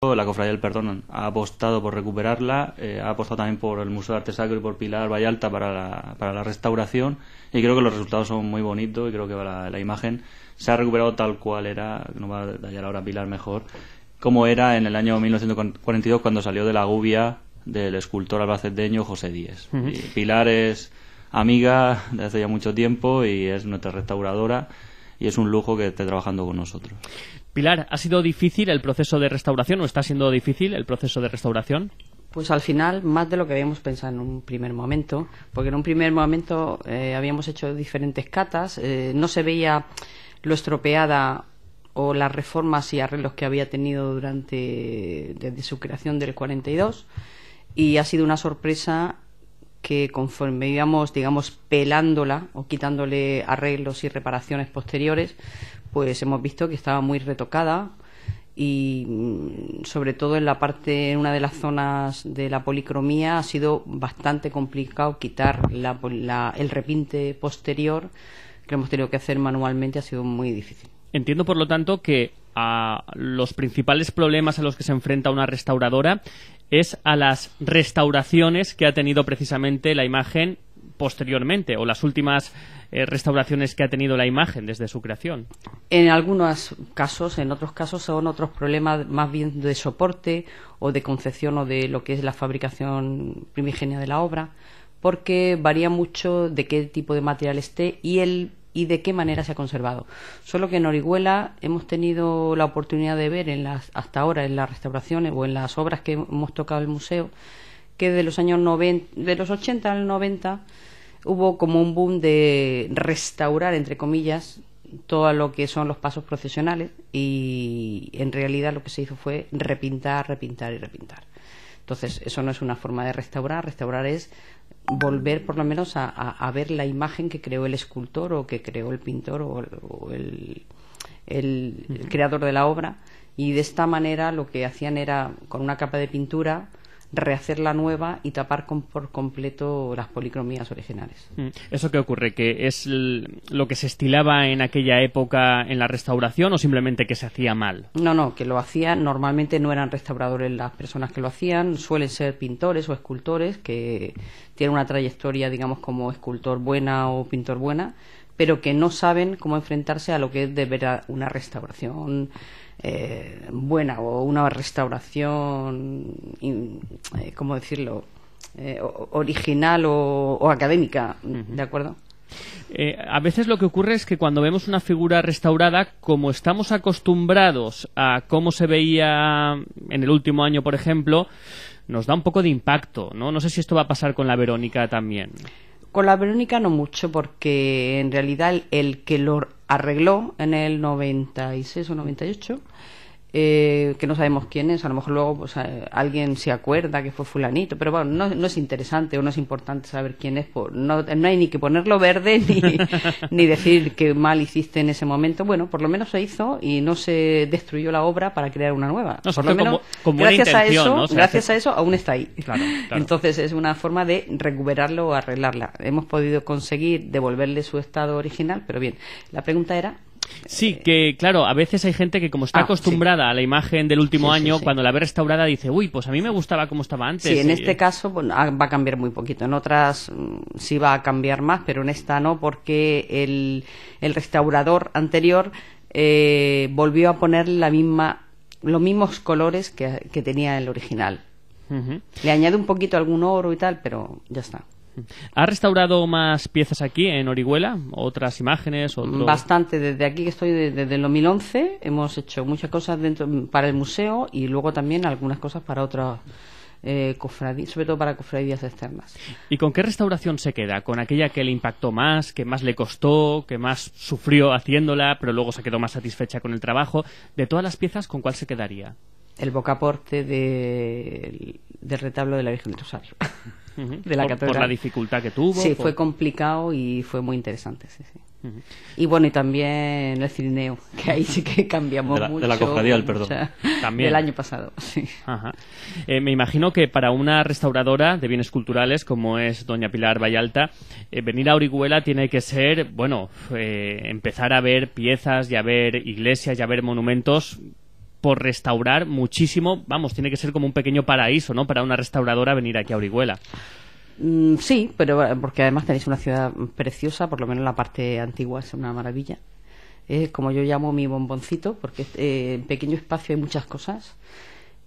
la Cofradía del Perdón ha apostado por recuperarla, eh, ha apostado también por el Museo de Arte Sacro y por Pilar Vallalta para la, para la restauración y creo que los resultados son muy bonitos y creo que la, imagen se ha recuperado tal cual era, no va a detallar ahora Pilar mejor, como era en el año 1942 cuando salió de la gubia del escultor albaceteño José Díez. Pilar es amiga desde hace ya mucho tiempo y es nuestra restauradora y es un lujo que esté trabajando con nosotros. Pilar, ¿ha sido difícil el proceso de restauración o está siendo difícil el proceso de restauración? Pues al final, más de lo que habíamos pensado en un primer momento, porque en un primer momento eh, habíamos hecho diferentes catas, eh, no se veía lo estropeada o las reformas y arreglos que había tenido durante desde su creación del 42 y ha sido una sorpresa que conforme íbamos, digamos, pelándola o quitándole arreglos y reparaciones posteriores, pues hemos visto que estaba muy retocada y mm, sobre todo en la parte, en una de las zonas de la policromía ha sido bastante complicado quitar el repinte posterior que hemos tenido que hacer manualmente, ha sido muy difícil. Entiendo, por lo tanto, que a los principales problemas a los que se enfrenta una restauradora es a las restauraciones que ha tenido precisamente la imagen posteriormente o las últimas eh, restauraciones que ha tenido la imagen desde su creación? En algunos casos, en otros casos son otros problemas más bien de soporte o de concepción o de lo que es la fabricación primigenia de la obra, porque varía mucho de qué tipo de material esté y el y de qué manera se ha conservado. Solo que en Orihuela hemos tenido la oportunidad de ver en las, hasta ahora en las restauraciones o en las obras que hemos tocado el museo que de los años 90, de los 80 al 90 hubo como un boom de restaurar, entre comillas, todo lo que son los pasos procesionales y en realidad lo que se hizo fue repintar, repintar y repintar. Entonces, eso no es una forma de restaurar, restaurar es volver por lo menos a, ver la imagen que creó el escultor o que creó el pintor o, el creador de la obra y de esta manera lo que hacían era con una capa de pintura rehacer la nueva y tapar por completo las policromías originales. Mm. ¿Eso qué ocurre? ¿Que es lo que se estilaba en aquella época en la restauración o simplemente que se hacía mal? No, no, que lo hacían, normalmente no eran restauradores las personas que lo hacían, suelen ser pintores o escultores que tienen una trayectoria, digamos, como escultor buena o pintor buena pero que no saben cómo enfrentarse a lo que es de ver una restauración eh, buena o una restauración, eh, ¿cómo decirlo?, eh, original o, académica, ¿de acuerdo? a veces lo que ocurre es que cuando vemos una figura restaurada, como estamos acostumbrados a cómo se veía en el último año, por ejemplo, nos da un poco de impacto, ¿no? No sé si esto va a pasar con la Verónica también. Con la Verónica no mucho, porque en realidad el, que lo arregló en el 96 o 98 eh, que no sabemos quién es, a lo mejor luego pues, eh, alguien se acuerda que fue fulanito, pero bueno, no, es interesante o no es importante saber quién es, no, no hay ni que ponerlo verde ni, decir que mal hiciste en ese momento, bueno, por lo menos se hizo y no se destruyó la obra para crear una nueva. por lo menos, gracias, a eso, gracias a eso aún está ahí. Entonces es una forma de recuperarlo o arreglarla. Hemos podido conseguir devolverle su estado original, pero bien, la pregunta era Sí, que claro, a veces hay gente que como está ah, acostumbrada a la imagen del último año, cuando la ve restaurada dice, uy, pues a mí me gustaba como estaba antes. Sí, en este eh, caso ah, va a cambiar muy poquito. En otras mm, sí va a cambiar más, pero en esta no, porque el, restaurador anterior eh, volvió a poner la misma, los mismos colores que, tenía el original. Le añade un poquito algún oro y tal, pero ya está. ¿Ha restaurado más piezas aquí en Orihuela? ¿Otras imágenes? Mm, bastante. Desde aquí que estoy, desde el 2011, hemos hecho muchas cosas dentro para el museo y luego también algunas cosas para otras eh, cofradías, sobre todo para cofradías externas. ¿Y con qué restauración se queda? ¿Con aquella que le impactó más, que más le costó, que más sufrió haciéndola, pero luego se quedó más satisfecha con el trabajo? De todas las piezas, ¿con cuál se quedaría? El bocaporte del retablo de la Virgen del Rosario. de la por, la dificultad que tuvo. Sí, fue complicado y fue muy interesante, sí, sí. Y bueno, y también el cineo que ahí sí que cambiamos mucho. De la perdón. también. Del año pasado, sí. Ajá. Eh, me imagino que para una restauradora de bienes culturales como es doña Pilar Vallalta, eh, venir a Orihuela tiene que ser, bueno, eh, empezar a ver piezas y a ver iglesias y a ver monumentos por restaurar muchísimo. Vamos, tiene que ser como un pequeño paraíso, ¿no? Para una restauradora venir aquí a Orihuela. Mm, sí, pero eh, porque además tenéis una ciudad preciosa, por lo menos la parte antigua es una maravilla. Es como yo llamo mi bomboncito, porque eh, en pequeño espacio hay muchas cosas.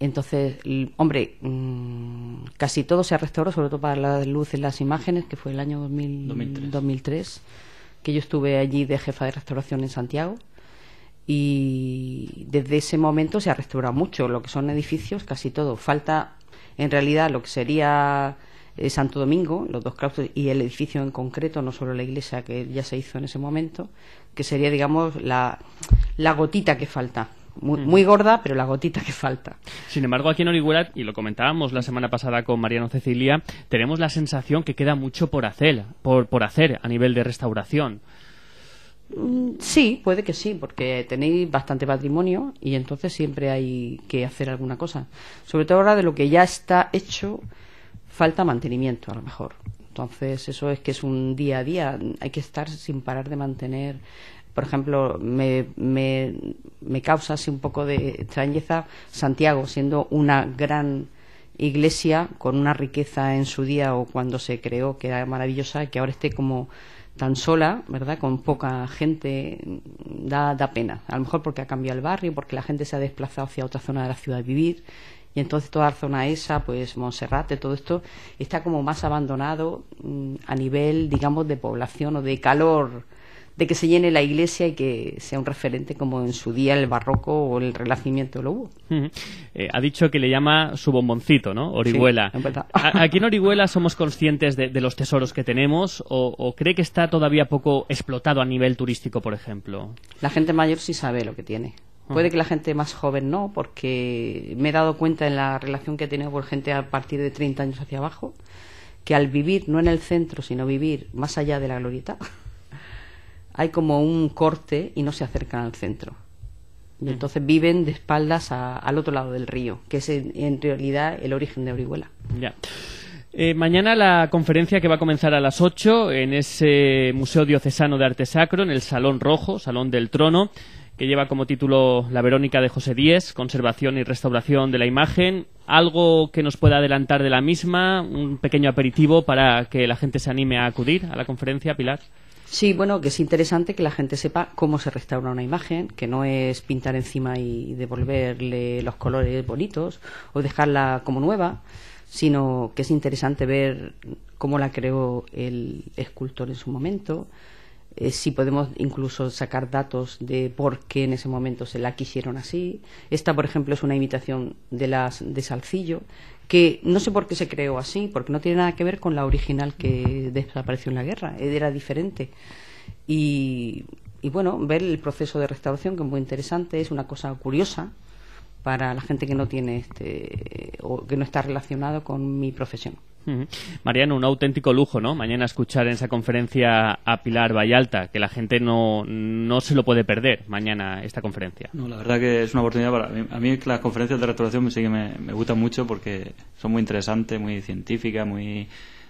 Entonces, hombre, mm, casi todo se ha restaurado, sobre todo para las luces, las imágenes, que fue el año 2003, que yo estuve allí de jefa de restauración en Santiago y desde ese momento se ha restaurado mucho lo que son edificios, casi todo. Falta en realidad lo que sería eh, Santo Domingo, los dos claustros y el edificio en concreto, no solo la iglesia que ya se hizo en ese momento, que sería, digamos, la, la gotita que falta. Muy, gorda, pero la gotita que falta. Sin embargo, aquí en Orihuela, y lo comentábamos la semana pasada con Mariano Cecilia, tenemos la sensación que queda mucho por hacer, por, por hacer a nivel de restauración. Mm, sí, puede que sí, porque tenéis bastante patrimonio y entonces siempre hay que hacer alguna cosa. Sobre todo ahora de lo que ya está hecho, falta mantenimiento a lo mejor. Entonces eso es que es un día a día, hay que estar sin parar de mantener. Por ejemplo, me, me, causa así un poco de extrañeza Santiago, siendo una gran iglesia con una riqueza en su día o cuando se creó que era maravillosa, que ahora esté como tan sola, ¿verdad? Con poca gente, da, da pena. A lo mejor porque ha cambiado el barrio, porque la gente se ha desplazado hacia otra zona de la ciudad a vivir. Y entonces toda la zona esa, pues Monserrate, todo esto, está como más abandonado mm, a nivel, digamos, de población o de calor de que se llene la iglesia y que sea un referente como en su día el barroco o el Renacimiento lo hubo. Eh, ha dicho que le llama su bomboncito, ¿no? Orihuela. ¿Aquí en Orihuela somos conscientes de, los tesoros que tenemos o, cree que está todavía poco explotado a nivel turístico, por ejemplo? La gente mayor sí sabe lo que tiene. Ah. Puede que la gente más joven no, porque me he dado cuenta en la relación que he tenido con gente a partir de 30 años hacia abajo, que al vivir, no en el centro, sino vivir más allá de la glorieta, hay como un corte y no se acercan al centro. Y mm. entonces viven de espaldas al otro lado del río, que es en, realidad el origen de Orihuela. Ya. Eh, mañana la conferencia que va a comenzar a las 8 en ese Museo Diocesano de Arte Sacro, en el Salón Rojo, Salón del Trono, que lleva como título La Verónica de José Díez, Conservación y Restauración de la Imagen. ¿Algo que nos pueda adelantar de la misma? ¿Un pequeño aperitivo para que la gente se anime a acudir a la conferencia, Pilar? Sí, bueno, que es interesante que la gente sepa cómo se restaura una imagen, que no es pintar encima y devolverle los colores bonitos o dejarla como nueva, sino que es interesante ver cómo la creó el escultor en su momento, eh, si podemos incluso sacar datos de por qué en ese momento se la quisieron así. Esta, por ejemplo, es una imitación de las de Salcillo, que no sé por qué se creó así, porque no tiene nada que ver con la original que desapareció en la guerra, era diferente. Y, y bueno, ver el proceso de restauración, que es muy interesante, es una cosa curiosa, para la gente que no tiene este o que no está relacionado con mi profesión. Mariano, un auténtico lujo, ¿no? Mañana escuchar en esa conferencia a Pilar Vallalta, que la gente no, se lo puede perder mañana esta conferencia. No, la verdad que es una oportunidad para mí. A mí las conferencias de restauración me, sí me, gustan mucho porque son muy interesantes, muy científicas, muy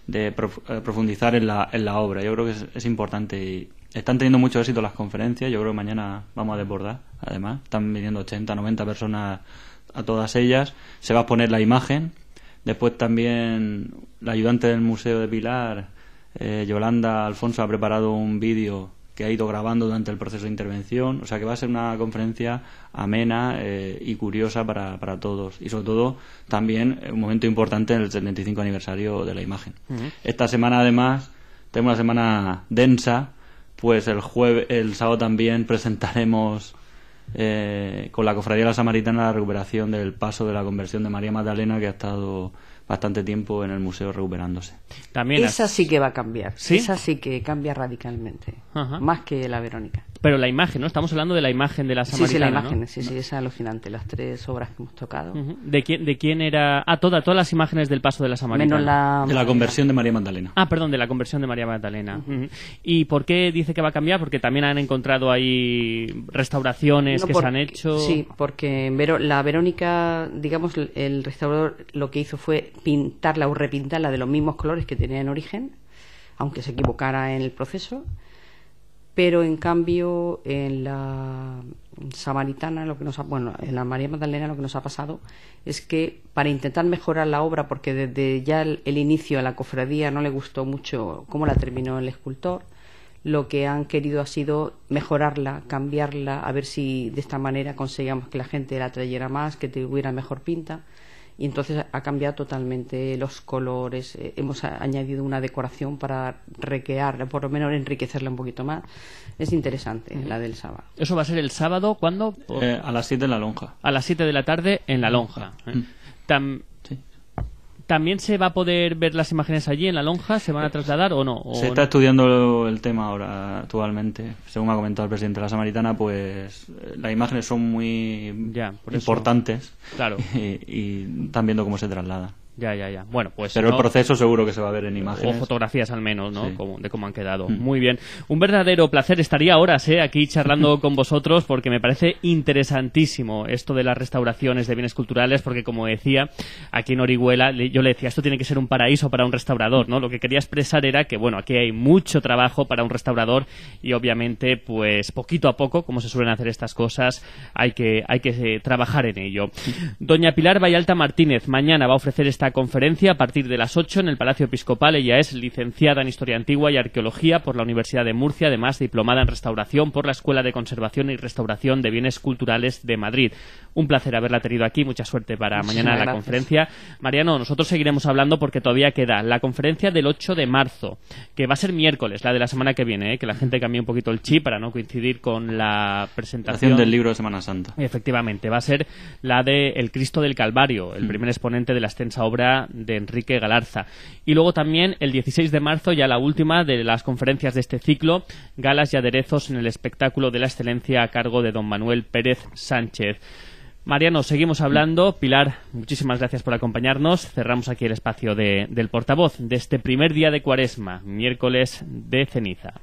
de eh, profundizar en la, en la obra. Yo creo que es, es importante y están teniendo mucho éxito las conferencias, yo creo que mañana vamos a desbordar, además. Están viniendo 80, 90 personas a todas ellas. Se va a poner la imagen. Después también la ayudante del Museo de Pilar, eh, Yolanda Alfonso, ha preparado un vídeo que ha ido grabando durante el proceso de intervención. O sea que va a ser una conferencia amena eh, y curiosa para, para, todos. Y sobre todo también un momento importante en el 75 aniversario de la imagen. Esta semana además tenemos una semana densa pues el jueves, el sábado también presentaremos eh, con la Cofradía de la Samaritana la recuperación del paso de la conversión de María Magdalena que ha estado bastante tiempo en el museo recuperándose. También esa sí que va a cambiar, esa sí que cambia radicalmente, más que la Verónica. Pero la imagen, ¿no? Estamos hablando de la imagen de la Samaritana, Sí, sí, la imagen, sí, sí, es alucinante, las tres obras que hemos tocado. ¿De, quién, ¿De quién era...? Ah, toda, todas las imágenes del paso de la Samaritana. Menos la... De la conversión de María Magdalena. Ah, perdón, de la conversión de María Magdalena. ¿Y por qué dice que va a cambiar? Porque también han encontrado ahí restauraciones que se han hecho... Sí, porque la Verónica, digamos, el restaurador lo que hizo fue pintarla o repintarla de los mismos colores que tenía en origen, aunque se equivocara en el proceso pero en cambio en la samaritana lo que nos bueno en la María Magdalena lo que nos ha pasado es que para intentar mejorar la obra porque desde ya el, inicio a la cofradía no le gustó mucho cómo la terminó el escultor lo que han querido ha sido mejorarla, cambiarla, a ver si de esta manera conseguíamos que la gente la trayera más, que tuviera mejor pinta y entonces ha cambiado totalmente los colores. Eh, hemos añadido una decoración para requearla, por lo menos enriquecerla un poquito más. Es interesante la del sábado. Eso va a ser el sábado, ¿cuándo? Eh, a las 7 en la lonja. A las 7 de la tarde en la lonja. Mm. ¿También se va a poder ver las imágenes allí en la lonja? ¿Se van a eh, trasladar o no? se está estudiando el tema ahora, actualmente. Según ha comentado el presidente de la Samaritana, pues eh, las imágenes son muy importantes. Y, y, están viendo cómo se traslada. Ya, ya, ya. Bueno, pues. Pero el proceso seguro que se va a ver en imágenes. O fotografías al menos, ¿no? de cómo han quedado. Mm. Muy bien. Un verdadero placer. Estaría ahora, ¿eh? Aquí charlando con vosotros porque me parece interesantísimo esto de las restauraciones de bienes culturales porque, como decía, aquí en Orihuela, yo le decía, esto tiene que ser un paraíso para un restaurador, ¿no? Lo que quería expresar era que, bueno, aquí hay mucho trabajo para un restaurador y, obviamente, pues poquito a poco, como se suelen hacer estas cosas, hay que, hay que eh, trabajar en ello. Doña Pilar Vallalta Martínez mañana va a ofrecer esta conferencia a partir de las 8 en el Palacio Episcopal. Ella es licenciada en Historia Antigua y Arqueología por la Universidad de Murcia, además diplomada en Restauración por la Escuela de Conservación y Restauración de Bienes Culturales de Madrid. Un placer haberla tenido aquí. Mucha suerte para mañana la conferencia. Mariano, nosotros seguiremos hablando porque todavía queda la conferencia del 8 de marzo, que va a ser miércoles, la de la semana que viene, ¿eh? que la gente cambie un poquito el chip para no coincidir con la presentación del libro de Semana Santa. Efectivamente, va a ser la de El Cristo del Calvario, el mm. primer exponente de la extensa obra de Enrique Galarza. Y luego también el 16 de marzo, ya la última de las conferencias de este ciclo, galas y aderezos en el espectáculo de la excelencia a cargo de don Manuel Pérez Sánchez. Mariano, seguimos hablando. Pilar, muchísimas gracias por acompañarnos. Cerramos aquí el espacio del portavoz de este primer día de cuaresma, miércoles de ceniza.